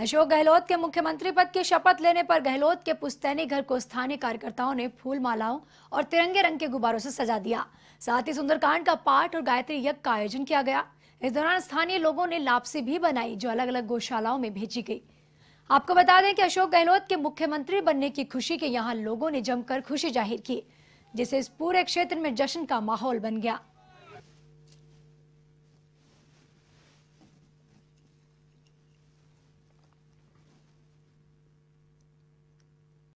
अशोक गहलोत के मुख्यमंत्री पद की शपथ लेने पर गहलोत के पुस्तैनी घर को स्थानीय कार्यकर्ताओं ने फूल मालाओं और तिरंगे रंग के गुब्बारों से सजा दिया साथ ही सुंदरकांड का पाठ और गायत्री यज्ञ का आयोजन किया गया इस दौरान स्थानीय लोगों ने लापसी भी बनाई जो अलग अलग गौशालाओं में भेजी गई आपको बता दें कि अशोक गहलोत के मुख्यमंत्री बनने की खुशी के यहाँ लोगों ने जमकर खुशी जाहिर की जिससे इस पूरे क्षेत्र में जश्न का माहौल बन गया